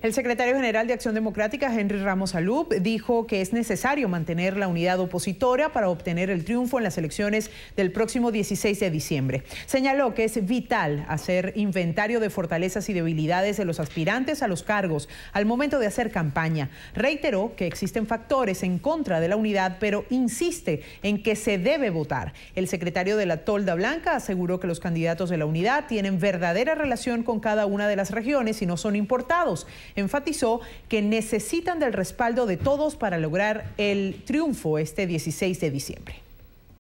El secretario general de Acción Democrática, Henry Ramos Alup, dijo que es necesario mantener la unidad opositora para obtener el triunfo en las elecciones del próximo 16 de diciembre. Señaló que es vital hacer inventario de fortalezas y debilidades de los aspirantes a los cargos al momento de hacer campaña. Reiteró que existen factores en contra de la unidad, pero insiste en que se debe votar. El secretario de la Tolda Blanca aseguró que los candidatos de la unidad tienen verdadera relación con cada una de las regiones y no son importados enfatizó que necesitan del respaldo de todos para lograr el triunfo este 16 de diciembre.